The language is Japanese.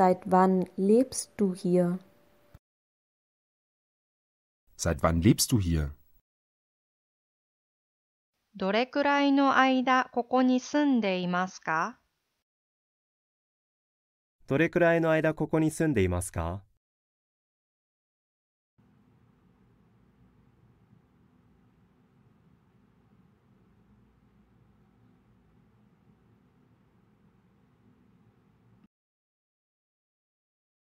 Seit wann lebst du hier? Seit wann lebst du hier? どれくらいの間ここに住んでいますかどれくらいの間ここに住んでいますか